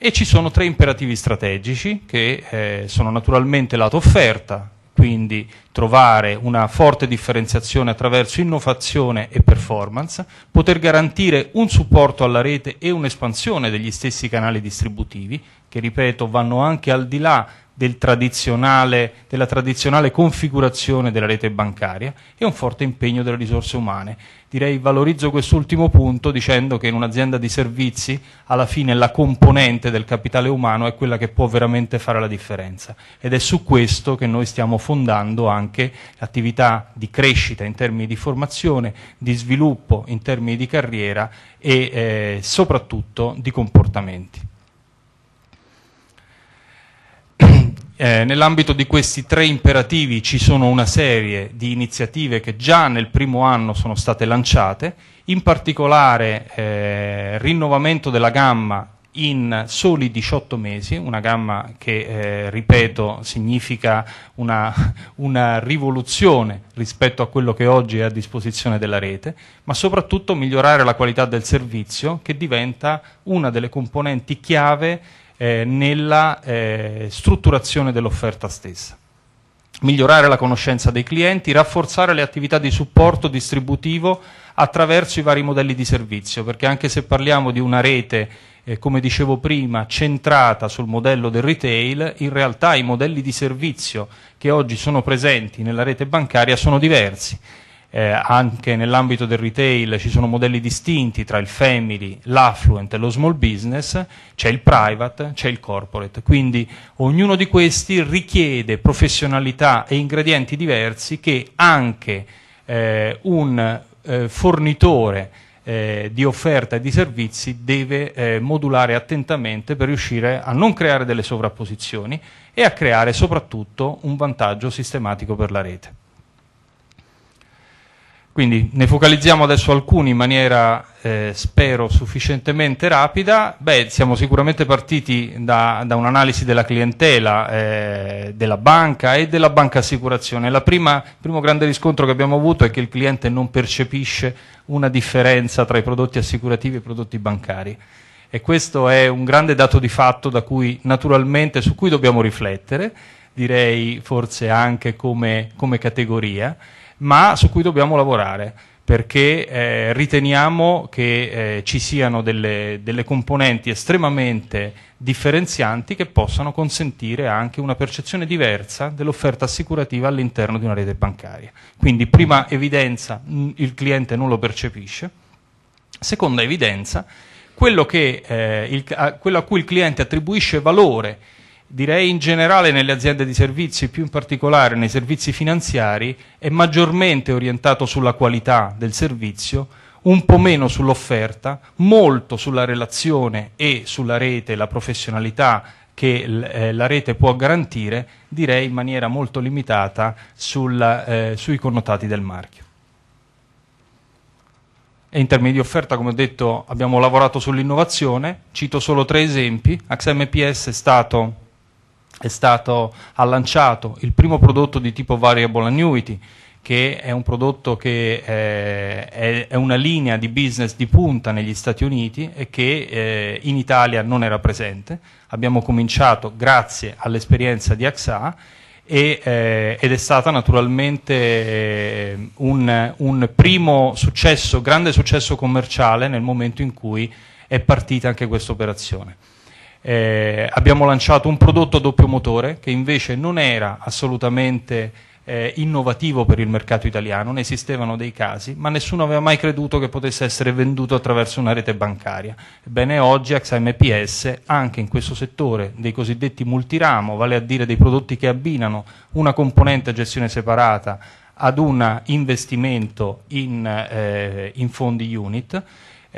E ci sono tre imperativi strategici che eh, sono naturalmente lato offerta, quindi trovare una forte differenziazione attraverso innovazione e performance, poter garantire un supporto alla rete e un'espansione degli stessi canali distributivi, che ripeto vanno anche al di là del della tradizionale configurazione della rete bancaria e un forte impegno delle risorse umane. Direi valorizzo quest'ultimo punto dicendo che in un'azienda di servizi alla fine la componente del capitale umano è quella che può veramente fare la differenza ed è su questo che noi stiamo fondando anche l'attività di crescita in termini di formazione, di sviluppo in termini di carriera e eh, soprattutto di comportamenti. Eh, Nell'ambito di questi tre imperativi ci sono una serie di iniziative che già nel primo anno sono state lanciate, in particolare eh, rinnovamento della gamma in soli 18 mesi, una gamma che, eh, ripeto, significa una, una, rivoluzione rispetto a quello che oggi è a disposizione della rete, ma soprattutto migliorare la qualità del servizio che diventa una delle componenti chiave eh, nella eh, strutturazione dell'offerta stessa migliorare la conoscenza dei clienti, rafforzare le attività di supporto distributivo attraverso i vari modelli di servizio, perché anche se parliamo di una rete, eh, come dicevo prima, centrata sul modello del retail, in realtà i modelli di servizio che oggi sono presenti nella rete bancaria sono diversi eh, anche nell'ambito del retail ci sono modelli distinti tra il family, l'affluent e lo small business, c'è il private, c'è il corporate, quindi ognuno di questi richiede professionalità e ingredienti diversi che anche eh, un eh, fornitore eh, di offerta e di servizi deve eh, modulare attentamente per riuscire a non creare delle sovrapposizioni e a creare soprattutto un vantaggio sistematico per la rete. Quindi ne focalizziamo adesso alcuni in maniera, eh, spero, sufficientemente rapida. Beh, siamo sicuramente partiti da, da un'analisi della clientela, eh, della banca e della banca assicurazione. Prima, il primo grande riscontro che abbiamo avuto è che il cliente non percepisce una differenza tra i prodotti assicurativi e i prodotti bancari. E questo è un grande dato di fatto da cui, naturalmente, su cui dobbiamo riflettere, direi forse anche come, come categoria ma su cui dobbiamo lavorare perché eh, riteniamo che eh, ci siano delle, delle, componenti estremamente differenzianti che possano consentire anche una percezione diversa dell'offerta assicurativa all'interno di una rete bancaria. Quindi prima evidenza il cliente non lo percepisce, seconda evidenza quello, che, eh, il, a, quello a cui il cliente attribuisce valore direi in generale nelle aziende di servizi, più in particolare nei servizi finanziari, è maggiormente orientato sulla qualità del servizio, un po' meno sull'offerta, molto sulla relazione e sulla rete, la professionalità che eh, la rete può garantire, direi in maniera molto limitata sul, eh, sui connotati del marchio. E in termini di offerta, come ho detto, abbiamo lavorato sull'innovazione, cito solo tre esempi, XMPS è stato stato, ha lanciato il primo prodotto di tipo variable annuity, che è un prodotto che eh, è, è, una linea di business di punta negli Stati Uniti e che eh, in Italia non era presente. Abbiamo cominciato grazie all'esperienza di AXA e, eh, ed è stato naturalmente eh, un, un primo successo, grande successo commerciale nel momento in cui è partita anche questa operazione eh, abbiamo lanciato un prodotto a doppio motore che invece non era assolutamente eh, innovativo per il mercato italiano, ne esistevano dei casi, ma nessuno aveva mai creduto che potesse essere venduto attraverso una rete bancaria. Ebbene oggi AXAMPS, anche in questo settore dei cosiddetti multiramo, vale a dire dei prodotti che abbinano una componente a gestione separata ad un investimento in, eh, in fondi unit,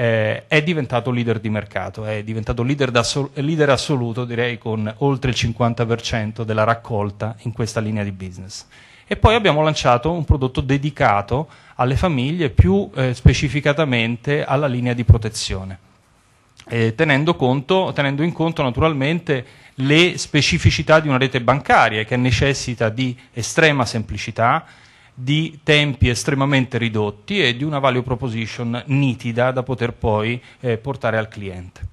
eh, è diventato leader di mercato, è diventato leader, leader assoluto direi con oltre il 50% della raccolta in questa linea di business e poi abbiamo lanciato un prodotto dedicato alle famiglie più eh, specificatamente alla linea di protezione eh, tenendo, conto, tenendo, in conto naturalmente le specificità di una rete bancaria che necessita di estrema semplicità di tempi estremamente ridotti e di una value proposition nitida da poter poi eh, portare al cliente.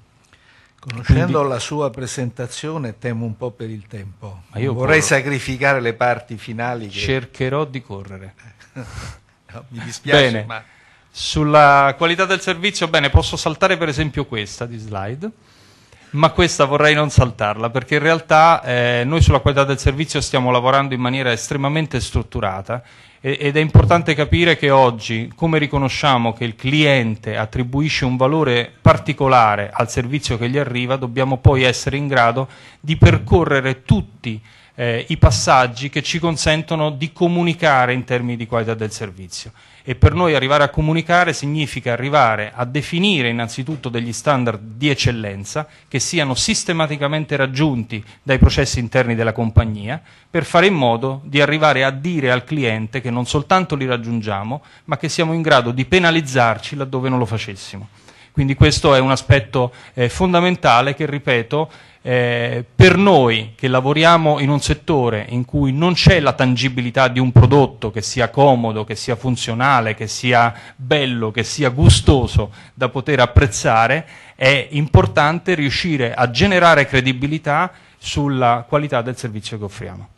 Conoscendo Quindi, la sua presentazione temo un po' per il tempo. io Vorrei corro. sacrificare le parti finali. Che... Cercherò di correre. no, mi dispiace. Bene. Ma... Sulla qualità del servizio, bene, posso saltare per esempio questa di slide ma questa vorrei non saltarla perché in realtà eh, noi sulla qualità del servizio stiamo lavorando in maniera estremamente strutturata ed è importante capire che oggi come riconosciamo che il cliente attribuisce un valore particolare al servizio che gli arriva, dobbiamo poi essere in grado di percorrere tutti eh, i passaggi che ci consentono di comunicare in termini di qualità del servizio e per noi arrivare a comunicare significa arrivare a definire innanzitutto degli standard di eccellenza che siano sistematicamente raggiunti dai processi interni della compagnia per fare in modo di arrivare a dire al cliente che non soltanto li raggiungiamo ma che siamo in grado di penalizzarci laddove non lo facessimo. Quindi questo è un aspetto eh, fondamentale che, ripeto, eh, per noi che lavoriamo in un settore in cui non c'è la tangibilità di un prodotto che sia comodo, che sia funzionale, che sia bello, che sia gustoso da poter apprezzare, è importante riuscire a generare credibilità sulla qualità del servizio che offriamo.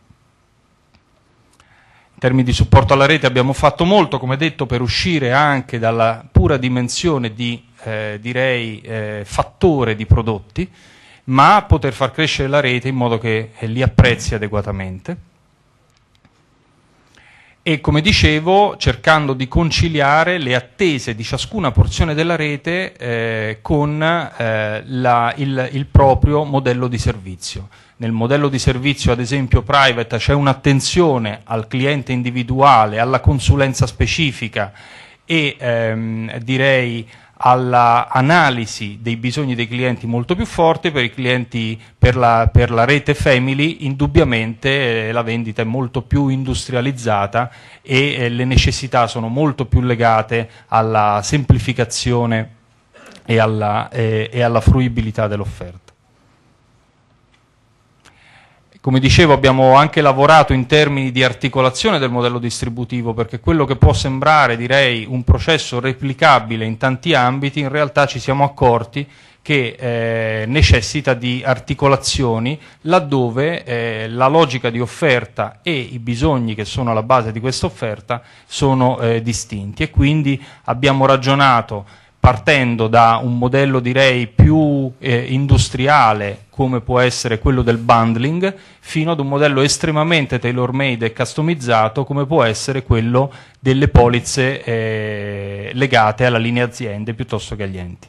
In termini di supporto alla rete abbiamo fatto molto, come detto, per uscire anche dalla pura dimensione di, eh, direi, eh, fattore di prodotti, ma poter far crescere la rete in modo che eh, li apprezzi adeguatamente e come dicevo cercando di conciliare le attese di ciascuna porzione della rete eh, con eh, la, il, il, proprio modello di servizio. Nel modello di servizio ad esempio private c'è un'attenzione al cliente individuale, alla consulenza specifica e ehm, direi all'analisi dei bisogni dei clienti molto più forte, per, clienti, per, la, per la, rete family indubbiamente eh, la vendita è molto più industrializzata e eh, le necessità sono molto più legate alla semplificazione e alla, eh, e alla fruibilità dell'offerta. Come dicevo abbiamo anche lavorato in termini di articolazione del modello distributivo perché quello che può sembrare direi un processo replicabile in tanti ambiti in realtà ci siamo accorti che eh, necessita di articolazioni laddove eh, la logica di offerta e i bisogni che sono alla base di questa offerta sono eh, distinti e quindi abbiamo ragionato partendo da un modello direi più eh, industriale come può essere quello del bundling fino ad un modello estremamente tailor made e customizzato come può essere quello delle polizze eh, legate alla linea aziende piuttosto che agli enti.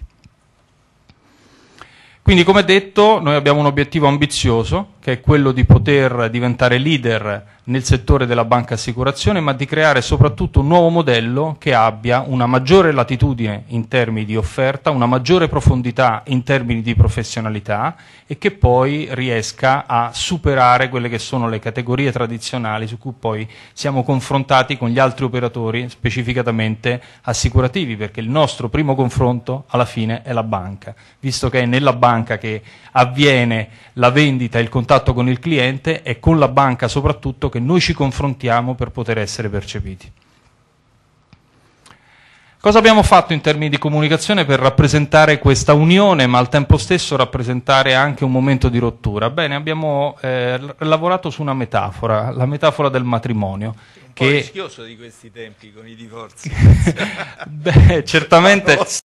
Quindi come detto noi abbiamo un obiettivo ambizioso che è quello di poter diventare leader nel settore della banca assicurazione, ma di creare soprattutto un nuovo modello che abbia una maggiore latitudine in termini di offerta, una maggiore profondità in termini di professionalità e che poi riesca a superare quelle che sono le categorie tradizionali su cui poi siamo confrontati con gli altri operatori, specificatamente assicurativi, perché il nostro primo confronto alla fine è la banca, visto che è nella banca che avviene la vendita e il contatto con il cliente, è con la banca soprattutto che noi ci confrontiamo per poter essere percepiti. Cosa abbiamo fatto in termini di comunicazione per rappresentare questa unione, ma al tempo stesso rappresentare anche un momento di rottura? Bene, abbiamo eh, lavorato su una metafora, la metafora del matrimonio. Un che... po' rischioso di questi tempi con i divorzi. Beh, certamente...